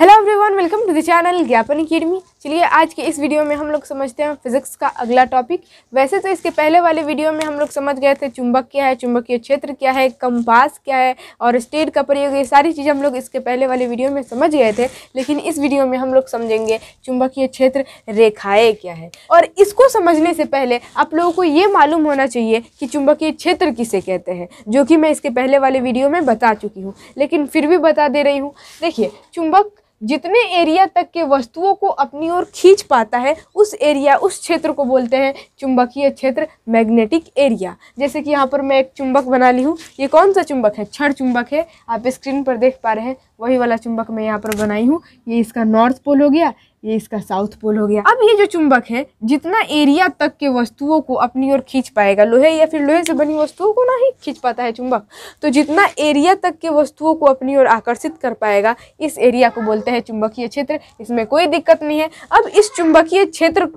hello everyone welcome to the channel Gyapan academy चलिए आज के इस वीडियो में हम लोग समझते हैं फिजिक्स का अगला टॉपिक वैसे तो इसके पहले वाले वीडियो में हम लोग समझ गए थे चुंबक क्या है चुंबकीय क्षेत्र क्या है कंपास क्या है और स्टेट का प्रयोग ये सारी चीज़ें हम लोग इसके पहले वाले वीडियो में समझ गए थे लेकिन इस वीडियो में हम लोग समझेंगे चुंबकीय क्षेत्र रेखाएँ क्या है और इसको समझने से पहले आप लोगों को ये मालूम होना चाहिए कि चुंबकीय क्षेत्र किसे कहते हैं जो कि मैं इसके पहले वाले वीडियो में बता चुकी हूँ लेकिन फिर भी बता दे रही हूँ देखिए चुंबक जितने एरिया तक के वस्तुओं को अपनी ओर खींच पाता है उस एरिया उस क्षेत्र को बोलते हैं चुंबकीय क्षेत्र मैग्नेटिक एरिया जैसे कि यहाँ पर मैं एक चुंबक बना ली हूँ ये कौन सा चुंबक है छड़ चुंबक है आप स्क्रीन पर देख पा रहे हैं वही वाला चुंबक मैं यहाँ पर बनाई हूँ ये इसका नॉर्थ पोल हो गया ये इसका साउथ पोल हो गया अब ये जो चुंबक है जितना एरिया तक के वस्तुओं को अपनी ओर खींच पाएगा लोहे या फिर लोहे से बनी वस्तुओं को ना ही खींच पाता है चुंबक तो जितना एरिया तक के वस्तुओं को अपनी ओर आकर्षित कर पाएगा इस एरिया को बोलते हैं चुंबकीय क्षेत्र इसमें कोई दिक्कत नहीं है अब इस चुंबकीय क्षेत्र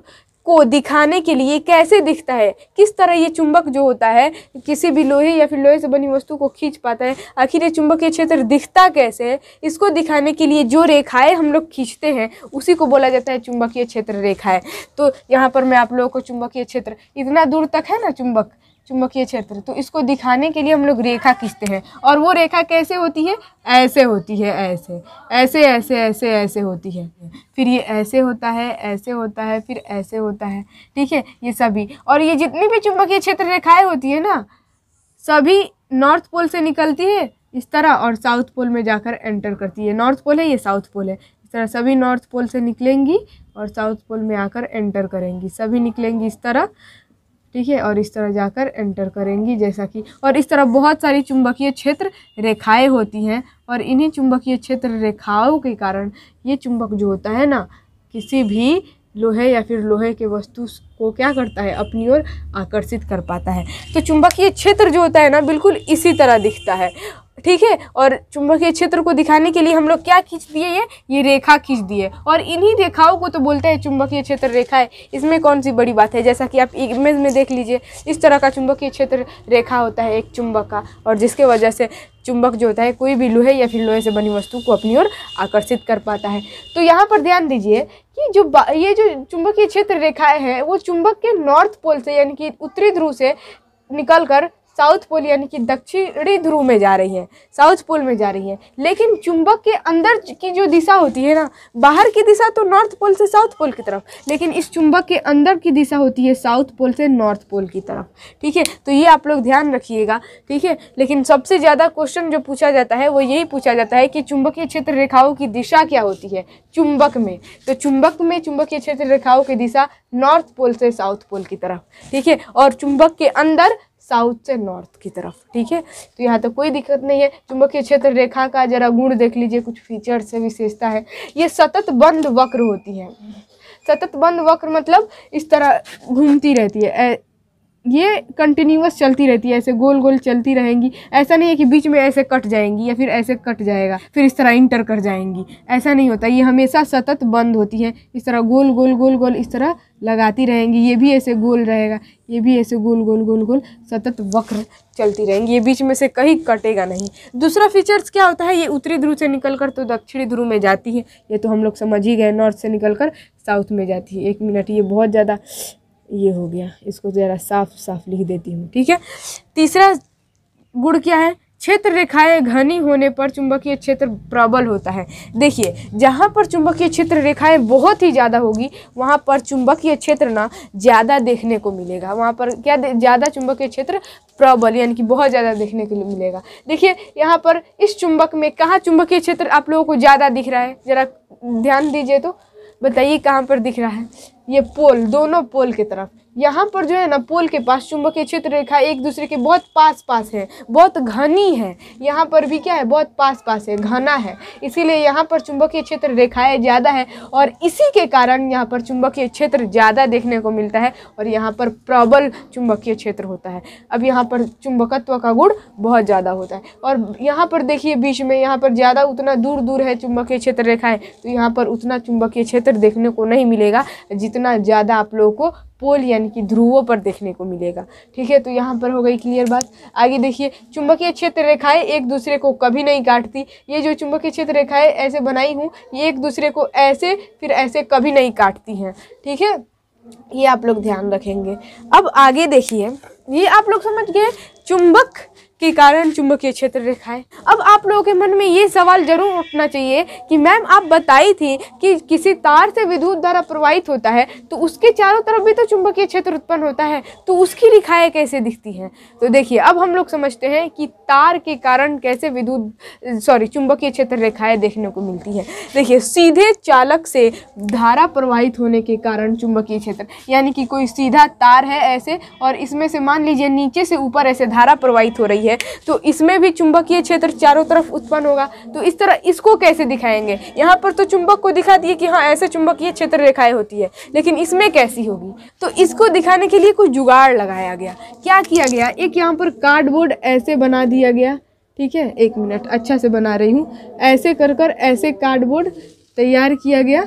को दिखाने के लिए कैसे दिखता है किस तरह ये चुंबक जो होता है किसी भी लोहे या फिर लोहे से बनी वस्तु को खींच पाता है आखिर ये चुंबकीय क्षेत्र दिखता कैसे है इसको दिखाने के लिए जो रेखाएं हम लोग खींचते हैं उसी को बोला जाता है चुंबकीय क्षेत्र रेखाएं तो यहाँ पर मैं आप लोगों को चुंबकीय क्षेत्र इतना दूर तक है ना चुंबक चुंबकीय क्षेत्र तो इसको दिखाने के लिए हम लोग रेखा खींचते हैं और वो रेखा कैसे होती है ऐसे होती है ऐसे ऐसे ऐसे ऐसे ऐसे होती है फिर ये ऐसे होता है ऐसे होता है फिर ऐसे होता है ठीक है ये सभी और ये जितनी भी चुंबकीय क्षेत्र रेखाएँ होती है ना सभी नॉर्थ पोल से निकलती है इस तरह और साउथ पोल में जाकर एंटर करती है नॉर्थ पोल है ये साउथ पोल है इस तरह सभी नॉर्थ पोल से निकलेंगी और साउथ पोल में आकर एंटर करेंगी सभी निकलेंगी इस तरह ठीक है और इस तरह जाकर एंटर करेंगी जैसा कि और इस तरह बहुत सारी चुंबकीय क्षेत्र रेखाएं होती हैं और इन्हीं चुंबकीय क्षेत्र रेखाओं के कारण ये चुंबक जो होता है ना किसी भी लोहे या फिर लोहे के वस्तु को क्या करता है अपनी ओर आकर्षित कर पाता है तो चुंबकीय क्षेत्र जो होता है ना बिल्कुल इसी तरह दिखता है ठीक है और चुंबकीय क्षेत्र को दिखाने के लिए हम लोग क्या खींच दिए ये ये रेखा खींच दिए और इन्हीं रेखाओं को तो बोलते हैं चुंबकीय क्षेत्र रेखा है इसमें कौन सी बड़ी बात है जैसा कि आप इमेज में देख लीजिए इस तरह का चुंबकीय क्षेत्र रेखा होता है एक चुंबक का और जिसके वजह से चुंबक जो होता है कोई भी लोहे या फिर लोहे से बनी वस्तु को अपनी ओर आकर्षित कर पाता है तो यहाँ पर ध्यान दीजिए कि जो ये जो चुंबकीय क्षेत्र रेखाएँ हैं वो चुंबक के नॉर्थ पोल से यानी कि उत्तरी ध्रुव से निकल कर साउथ पोल यानी कि दक्षिणी ध्रुव में जा रही हैं साउथ पोल में जा रही हैं लेकिन चुंबक के अंदर की जो दिशा होती है ना बाहर की दिशा तो नॉर्थ पोल से साउथ पोल की तरफ लेकिन इस चुंबक के अंदर की दिशा होती है साउथ पोल से नॉर्थ पोल की तरफ ठीक है तो ये आप लोग ध्यान रखिएगा ठीक है लेकिन सबसे ज़्यादा क्वेश्चन जो पूछा जाता है वो यही पूछा जाता है कि चुंबकीय क्षेत्र रेखाओं की दिशा क्या होती है चुंबक में तो चुंबक में चुंबकीय क्षेत्र रेखाओं की दिशा नॉर्थ पोल से साउथ पोल की तरफ ठीक है और चुंबक के अंदर साउथ से नॉर्थ की तरफ ठीक है तो यहाँ तक तो कोई दिक्कत नहीं है चुंबकीय क्षेत्र रेखा का जरा गुण देख लीजिए कुछ फीचर्स है विशेषता है ये सतत बंद वक्र होती है सतत बंद वक्र मतलब इस तरह घूमती रहती है ये कंटिन्यूस चलती रहती है ऐसे गोल गोल चलती रहेंगी ऐसा नहीं है कि बीच में ऐसे कट जाएंगी या फिर ऐसे कट जाएगा फिर इस तरह इंटर कर जाएंगी ऐसा नहीं होता ये हमेशा सतत बंद होती है इस तरह गोल गोल गोल गोल इस तरह लगाती रहेंगी ये भी ऐसे गोल रहेगा ये भी ऐसे गोल गोल गोल गोल सतत वक्र चलती रहेंगी ये बीच में से कहीं कटेगा नहीं दूसरा फीचर्स क्या होता है ये उत्तरी ध्रुव से निकलकर तो दक्षिणी ध्रुव में जाती है ये तो हम लोग समझ ही गए नॉर्थ से निकलकर साउथ में जाती है एक मिनट ये बहुत ज़्यादा ये हो गया इसको ज़रा साफ साफ लिख देती हूँ ठीक है तीसरा गुण क्या है क्षेत्र रेखाएं घनी होने पर चुंबकीय क्षेत्र प्रबल होता है देखिए जहाँ पर चुंबकीय क्षेत्र रेखाएं बहुत ही ज़्यादा होगी वहाँ पर चुंबकीय क्षेत्र ना ज़्यादा देखने को मिलेगा वहाँ पर क्या ज़्यादा चुंबकीय क्षेत्र प्रबल यानी कि बहुत ज़्यादा देखने को मिलेगा देखिए यहाँ पर इस चुंबक में कहाँ चुंबकीय क्षेत्र आप लोगों को ज़्यादा दिख रहा है ज़रा ध्यान दीजिए तो बताइए कहाँ पर दिख रहा है ये पोल दोनों पोल की तरफ यहाँ पर जो है ना पोल के पास चुंबकीय क्षेत्र रेखा एक दूसरे के बहुत पास पास है बहुत घनी है यहाँ पर भी क्या है बहुत पास पास है घना है इसीलिए यहाँ पर चुंबकीय क्षेत्र रेखाएं ज़्यादा है और इसी के कारण यहाँ पर चुंबकीय क्षेत्र ज़्यादा देखने को मिलता है और यहाँ पर प्रबल चुंबकीय क्षेत्र होता है अब यहाँ पर चुंबकत्व का गुण बहुत ज़्यादा होता है और यहाँ पर देखिए बीच में यहाँ पर ज़्यादा उतना दूर दूर है चुंबकीय क्षेत्र रेखाएँ तो यहाँ पर उतना चुंबकीय क्षेत्र देखने को नहीं मिलेगा जितना ज़्यादा आप लोगों को पोल यानी कि ध्रुवों पर देखने को मिलेगा ठीक है तो यहाँ पर हो गई क्लियर बात आगे देखिए चुंबकीय क्षेत्र रेखाएं एक दूसरे को कभी नहीं काटती ये जो चुंबकीय क्षेत्र रेखाएं ऐसे बनाई हूँ ये एक दूसरे को ऐसे फिर ऐसे कभी नहीं काटती हैं ठीक है ये आप लोग ध्यान रखेंगे अब आगे देखिए ये आप लोग समझ गए चुंबक के कारण चुंबकीय क्षेत्र रेखाएं अब आप लोगों के मन में ये सवाल जरूर उठना चाहिए कि मैम आप बताई थी कि किसी तार से विद्युत धारा प्रवाहित होता है तो उसके चारों तरफ भी तो चुंबकीय क्षेत्र उत्पन्न होता है तो उसकी रेखाएँ कैसे दिखती हैं तो देखिए अब हम लोग समझते हैं कि तार के कारण कैसे विद्युत सॉरी चुंबकीय क्षेत्र रेखाएँ देखने को मिलती हैं देखिए सीधे चालक से धारा प्रवाहित होने के कारण चुंबकीय क्षेत्र यानी कि कोई सीधा तार है ऐसे और इसमें से मान लीजिए नीचे से ऊपर ऐसे धारा प्रवाहित हो रही आई है तो इसमें भी चुंबकीय क्षेत्र चारों तरफ उत्पन्न होगा तो इस तरह इसको कैसे दिखाएंगे यहाँ पर तो चुंबक को दिखा दिए कि हाँ ऐसे चुंबकीय क्षेत्र रेखाएं होती है लेकिन इसमें कैसी होगी तो इसको दिखाने के लिए कुछ जुगाड़ लगाया गया क्या किया गया एक यहाँ पर कार्डबोर्ड ऐसे बना दिया गया ठीक है एक मिनट अच्छा से बना रही हूँ ऐसे कर कर ऐसे कार्डबोर्ड तैयार किया गया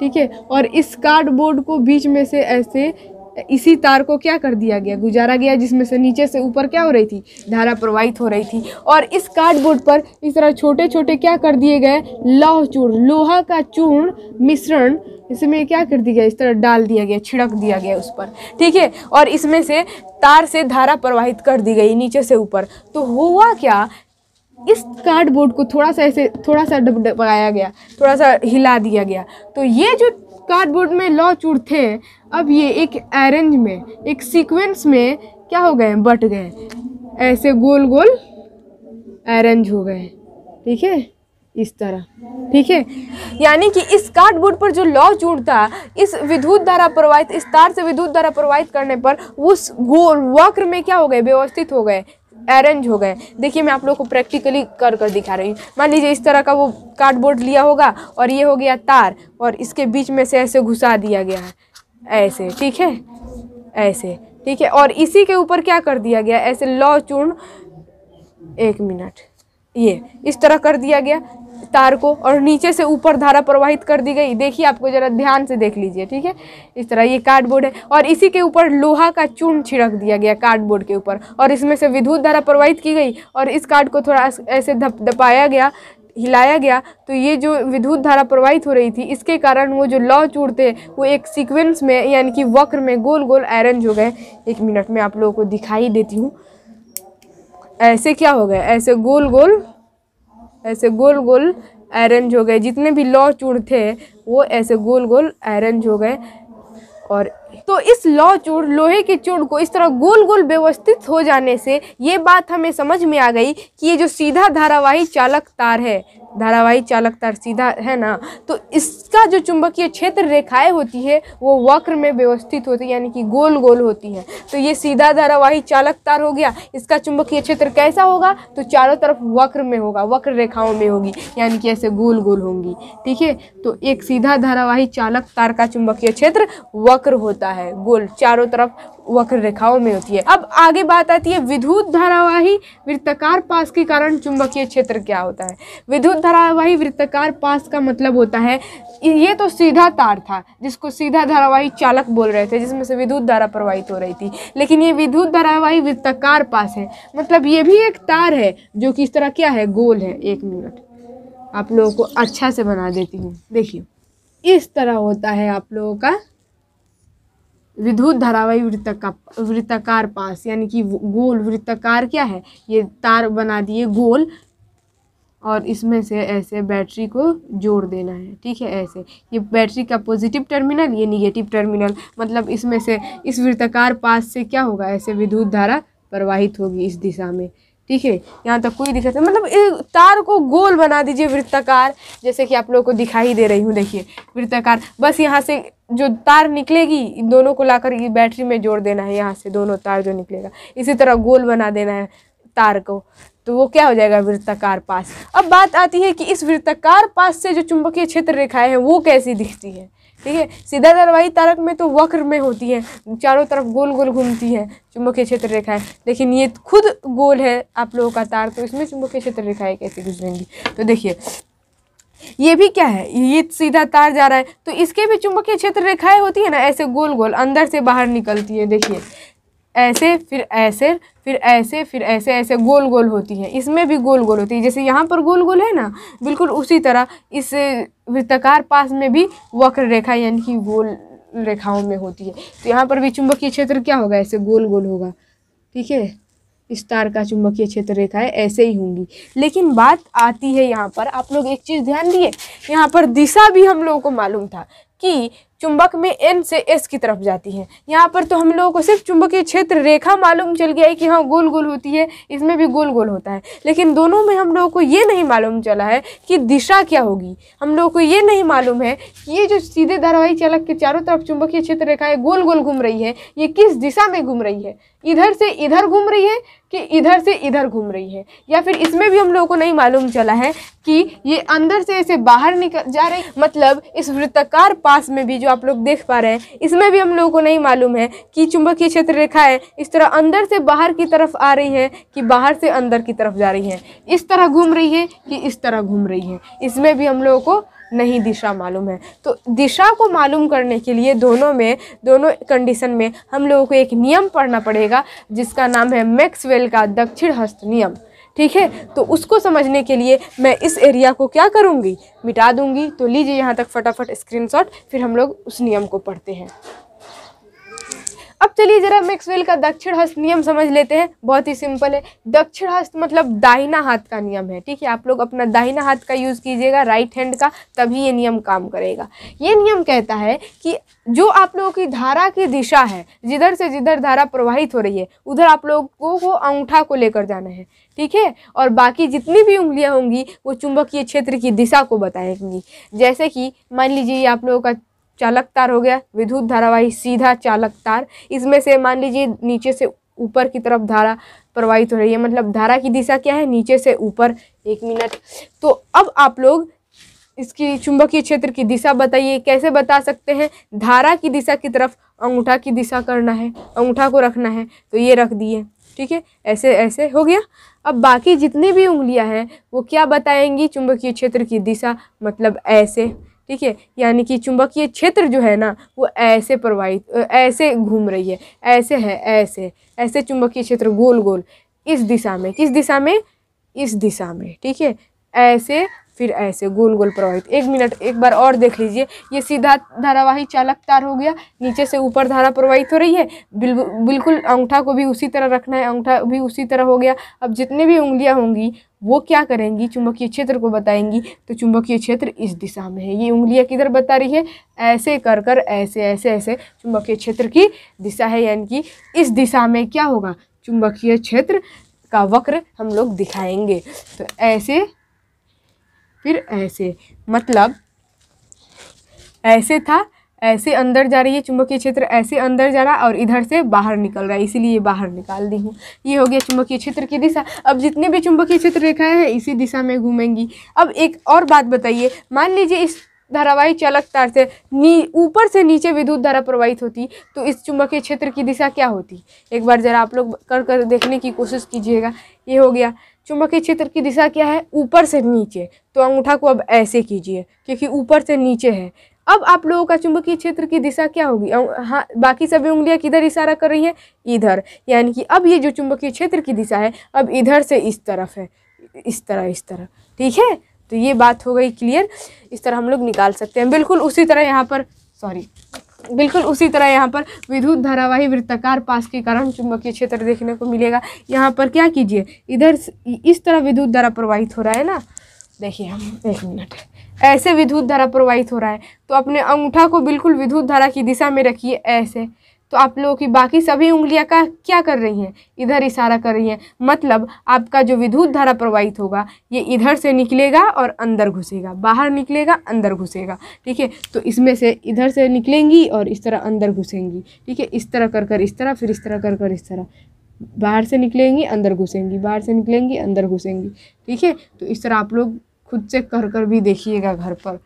ठीक है और इस कार्डबोर्ड को बीच में से ऐसे इसी तार को क्या कर दिया गया गुजारा गया जिसमें से नीचे से ऊपर क्या हो रही थी धारा प्रवाहित हो रही थी और इस कार्डबोर्ड पर इस तरह छोटे छोटे क्या कर दिए गए लौह चूर्ण लोहा का चूर्ण मिश्रण इसमें क्या कर दिया गया इस तरह डाल दिया गया छिड़क दिया गया उस पर ठीक है और इसमें से तार से धारा प्रवाहित कर दी गई नीचे से ऊपर तो हुआ क्या इस कार्डबोर्ड को थोड़ा सा ऐसे थोड़ा सा डबाया गया थोड़ा सा हिला दिया गया तो ये जो कार्डबोर्ड में चूर थे अब ये एक अरेंज में एक सीक्वेंस में क्या हो गए बट गए ऐसे गोल गोल अरेंज हो गए ठीक है इस तरह ठीक है यानी कि इस कार्डबोर्ड पर जो लॉ था इस विद्युत द्वारा प्रवाहित इस तार से विद्युत द्वारा प्रवाहित करने पर उस गोल वक्र में क्या हो गए व्यवस्थित हो गए अरेंज हो गए देखिए मैं आप लोग को प्रैक्टिकली कर कर दिखा रही हूँ मान लीजिए इस तरह का वो कार्डबोर्ड लिया होगा और ये हो गया तार और इसके बीच में से ऐसे घुसा दिया गया है ऐसे ठीक है ऐसे ठीक है और इसी के ऊपर क्या कर दिया गया ऐसे लौ चूर्ण एक मिनट ये इस तरह कर दिया गया तार को और नीचे से ऊपर धारा प्रवाहित कर दी गई देखिए आपको ज़रा ध्यान से देख लीजिए ठीक है इस तरह ये कार्डबोर्ड है और इसी के ऊपर लोहा का चून छिड़क दिया गया कार्डबोर्ड के ऊपर और इसमें से विद्युत धारा प्रवाहित की गई और इस कार्ड को थोड़ा ऐसे धप धपाया गया हिलाया गया तो ये जो विद्युत धारा प्रवाहित हो रही थी इसके कारण वो जो लौ चूड़ते थे वो एक सीक्वेंस में यानी कि वक्र में गोल गोल अरेंज हो गए एक मिनट में आप लोगों को दिखाई देती हूँ ऐसे क्या हो गए ऐसे गोल गोल ऐसे गोल गोल अरेंज हो गए जितने भी लॉ चूड़ थे वो ऐसे गोल गोल अरेंज हो गए और तो इस लौ चूड़ लोहे के चूड़ को इस तरह गोल गोल व्यवस्थित हो जाने से ये बात हमें समझ में आ गई कि ये जो सीधा धारावाही चालक तार है धारावाही चालक तार सीधा है ना तो इसका जो चुंबकीय क्षेत्र रेखाएं होती है वो वक्र में व्यवस्थित होती है यानी कि गोल गोल होती हैं तो ये सीधा धारावाही चालक तार हो गया इसका चुंबकीय क्षेत्र कैसा होगा तो चारों तरफ वक्र में होगा वक्र रेखाओं में होगी यानी कि ऐसे गोल गोल होंगी ठीक है तो एक सीधा धारावाही चालक तार का चुंबकीय क्षेत्र वक्र होता होता है गोल चारों तरफ वक्र रेखाओं में होती है अब आगे बात आती है विद्युत धारावाही वृत्तकार पास के कारण चुंबकीय क्षेत्र क्या होता है विद्युत धारावाही वृत्तकार पास का मतलब होता है ये तो सीधा तार था जिसको सीधा धारावाही चालक बोल रहे थे जिसमें से विद्युत धारा प्रवाहित हो रही थी लेकिन ये विद्युत धारावाही वृत्तकार पास है मतलब ये भी एक तार है जो कि इस तरह क्या है गोल है एक मिनट आप लोगों को अच्छा से बना देती हूँ देखिए इस तरह होता है आप लोगों का विद्युत धारावाही वृत्ता वृत्ताकार पास यानी कि गोल वृत्ताकार क्या है ये तार बना दिए गोल और इसमें से ऐसे बैटरी को जोड़ देना है ठीक है ऐसे ये बैटरी का पॉजिटिव टर्मिनल ये निगेटिव टर्मिनल मतलब इसमें से इस वृत्ताकार पास से क्या होगा ऐसे विद्युत धारा प्रवाहित होगी इस दिशा में ठीक है यहाँ तक कोई दिक्कत नहीं मतलब तार को गोल बना दीजिए वृत्ताकार जैसे कि आप लोगों को दिखाई दे रही हूँ देखिए वृत्ताकार बस यहाँ से जो तार निकलेगी इन दोनों को लाकर ये बैटरी में जोड़ देना है यहाँ से दोनों तार जो निकलेगा इसी तरह गोल बना देना है तार को तो वो क्या हो जाएगा वृत्ताकार पास अब बात आती है कि इस वृत्ताकार पास से जो चुंबकीय क्षेत्र रेखाएं हैं वो कैसी दिखती है ठीक है सीधा दरवाही तारक में तो वक्र में होती है चारों तरफ गोल गोल घूमती है चुंबकीय क्षेत्र रेखाएं लेकिन ये खुद गोल है आप लोगों का तार तो इसमें चुंबकीय क्षेत्र रेखाएं कैसे गुजरेंगी तो देखिए ये भी क्या है ये सीधा तार जा रहा है तो इसके भी चुंबकीय क्षेत्र रेखाएं होती है ना ऐसे गोल गोल अंदर से बाहर निकलती है देखिए ऐसे फिर ऐसे फिर ऐसे फिर ऐसे ऐसे गोल गोल होती है इसमें भी गोल गोल होती है जैसे यहाँ पर गोल गोल है ना बिल्कुल उसी तरह इस वृत्तकार पास में भी वक्र रेखा यानी कि गोल रेखाओं में होती है तो यहाँ पर भी चुंबकीय क्षेत्र क्या होगा ऐसे गोल गोल होगा ठीक है इस तार का चुंबकीय क्षेत्र रेखा है ऐसे ही होंगी लेकिन बात आती है यहाँ पर आप लोग एक चीज़ ध्यान दिए यहाँ पर दिशा भी हम लोगों को मालूम था कि चुंबक में एन से एस की तरफ जाती है यहाँ पर तो हम लोगों को सिर्फ चुंबकीय क्षेत्र रेखा मालूम चल गया है कि हाँ गोल गोल होती है इसमें भी गोल गोल होता है लेकिन दोनों में हम लोगों को ये नहीं मालूम चला है कि दिशा क्या होगी हम लोगों को ये नहीं मालूम है कि ये जो सीधे धारावाही चालक के चारों तरफ चुंबकीय क्षेत्र रेखा है गोल गोल घूम रही है ये किस दिशा में घूम रही है इधर से इधर घूम रही है कि इधर से इधर घूम रही है या फिर इसमें भी हम लोगों को नहीं मालूम चला है कि ये अंदर से ऐसे बाहर निकल जा रही मतलब इस वृत्ताकार पास में भी जो आप लोग देख पा रहे हैं इसमें भी हम लोगों को नहीं मालूम है कि चुंबकीय क्षेत्र रेखा है इस तरह अंदर से बाहर की तरफ आ रही है कि बाहर से अंदर की तरफ जा रही है इस तरह घूम रही है कि इस तरह घूम रही है इसमें भी हम लोगों को नहीं दिशा मालूम है तो दिशा को मालूम करने के लिए दोनों में दोनों कंडीशन में हम लोगों को एक नियम पढ़ना पड़ेगा जिसका नाम है मैक्सवेल का दक्षिण हस्त नियम ठीक है तो उसको समझने के लिए मैं इस एरिया को क्या करूँगी मिटा दूँगी तो लीजिए यहाँ तक फटाफट स्क्रीनशॉट फिर हम लोग उस नियम को पढ़ते हैं अब चलिए जरा मैक्सवेल का दक्षिण हस्त नियम समझ लेते हैं बहुत ही सिंपल है दक्षिण हस्त मतलब दाहिना हाथ का नियम है ठीक है आप लोग अपना दाहिना हाथ का यूज़ कीजिएगा राइट हैंड का तभी ये नियम काम करेगा ये नियम कहता है कि जो आप लोगों की धारा की दिशा है जिधर से जिधर धारा प्रवाहित हो रही है उधर आप लोगों को अंगूठा को लेकर जाना है ठीक है और बाकी जितनी भी उंगलियाँ होंगी वो चुंबकीय क्षेत्र की दिशा को बताएंगी जैसे कि मान लीजिए आप लोगों का चालक तार हो गया विद्युत धारावाही सीधा चालक तार इसमें से मान लीजिए नीचे से ऊपर की तरफ धारा प्रवाहित हो रही है मतलब धारा की दिशा क्या है नीचे से ऊपर एक मिनट तो अब आप लोग इसकी चुंबकीय क्षेत्र की दिशा बताइए कैसे बता सकते हैं धारा की दिशा की तरफ अंगूठा की दिशा करना है अंगूठा को रखना है तो ये रख दिए ठीक है ऐसे ऐसे हो गया अब बाकी जितनी भी उंगलियां हैं वो क्या बताएंगी चुंबकीय क्षेत्र की दिशा मतलब ऐसे ठीक है यानी कि चुंबकीय क्षेत्र जो है ना वो ऐसे प्रवाहित ऐसे घूम रही है ऐसे है ऐसे ऐसे चुंबकीय क्षेत्र गोल गोल इस दिशा में किस दिशा में इस दिशा में ठीक है ऐसे फिर ऐसे गोल गोल प्रवाहित एक मिनट एक बार और देख लीजिए ये सीधा धारावाही चालक तार हो गया नीचे से ऊपर धारा प्रवाहित हो रही है बिल, बिल्कुल अंगूठा को भी उसी तरह रखना है अंगूठा भी उसी तरह हो गया अब जितने भी उंगलियां होंगी वो क्या करेंगी चुंबकीय क्षेत्र को बताएंगी तो चुंबकीय क्षेत्र इस दिशा में है ये उंगलियाँ किधर बता रही है ऐसे कर कर ऐसे ऐसे ऐसे चुंबकीय क्षेत्र की दिशा है यानी कि इस दिशा में क्या होगा चुंबकीय क्षेत्र का वक्र हम लोग दिखाएंगे तो ऐसे फिर ऐसे मतलब ऐसे था ऐसे अंदर जा रही है चुंबकीय क्षेत्र ऐसे अंदर जा रहा और इधर से बाहर निकल रहा है इसीलिए बाहर निकाल दी हूँ ये हो गया चुंबकीय क्षेत्र की दिशा अब जितने भी चुंबकीय क्षेत्र रेखाएं हैं इसी दिशा में घूमेंगी अब एक और बात बताइए मान लीजिए इस धारावाही चालक तार से नी ऊपर से नीचे विद्युत धारा प्रवाहित होती तो इस चुंबकीय क्षेत्र की दिशा क्या होती एक बार ज़रा आप लोग कर कर देखने की कोशिश कीजिएगा ये हो गया चुंबकीय क्षेत्र की दिशा क्या है ऊपर से नीचे तो अंगूठा को अब ऐसे कीजिए क्योंकि ऊपर से नीचे है अब आप लोगों का चुंबकीय क्षेत्र की दिशा क्या होगी अं, हाँ बाकी सभी उंगलियां किधर इशारा कर रही हैं इधर यानी कि अब ये जो चुंबकीय क्षेत्र की दिशा है अब इधर से इस तरफ है इस तरह इस तरह ठीक है तो ये बात हो गई क्लियर इस तरह हम लोग निकाल सकते हैं बिल्कुल उसी तरह यहाँ पर सॉरी बिल्कुल उसी तरह यहाँ पर विद्युत धारावाही वृत्ताकार पास के कारण चुंबकीय क्षेत्र देखने को मिलेगा यहाँ पर क्या कीजिए इधर इस तरह विद्युत धारा प्रवाहित हो रहा है ना देखिए हम एक मिनट ऐसे विद्युत धारा प्रवाहित हो रहा है तो अपने अंगूठा को बिल्कुल विद्युत धारा की दिशा में रखिए ऐसे तो आप लोगों की बाकी सभी उंगलियां का क्या कर रही हैं इधर इशारा कर रही हैं मतलब आपका जो विद्युत धारा प्रवाहित होगा ये इधर से निकलेगा और अंदर घुसेगा बाहर निकलेगा अंदर घुसेगा ठीक है तो इसमें से इधर से निकलेंगी और इस तरह अंदर घुसेंगी ठीक है इस तरह कर कर इस तरह फिर इस तरह कर कर इस तरह बाहर से निकलेंगी अंदर घुसेंगी बाहर से निकलेंगी अंदर घुसेंगी ठीक है तो इस तरह आप लोग खुद से कर कर भी देखिएगा घर पर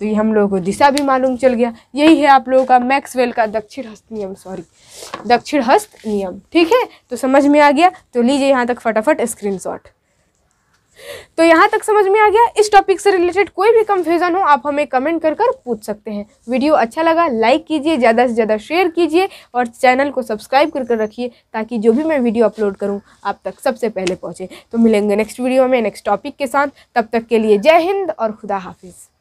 तो ये हम लोगों को दिशा भी मालूम चल गया यही है आप लोगों का मैक्सवेल का दक्षिण हस्त नियम सॉरी दक्षिण हस्त नियम ठीक है तो समझ में आ गया तो लीजिए यहाँ तक फटाफट स्क्रीनशॉट तो यहाँ तक समझ में आ गया इस टॉपिक से रिलेटेड कोई भी कंफ्यूजन हो आप हमें कमेंट कर कर पूछ सकते हैं वीडियो अच्छा लगा लाइक कीजिए ज़्यादा से ज़्यादा शेयर कीजिए और चैनल को सब्सक्राइब कर कर रखिए ताकि जो भी मैं वीडियो अपलोड करूँ आप तक सबसे पहले पहुँचे तो मिलेंगे नेक्स्ट वीडियो में नेक्स्ट टॉपिक के साथ तब तक के लिए जय हिंद और खुदा हाफिज़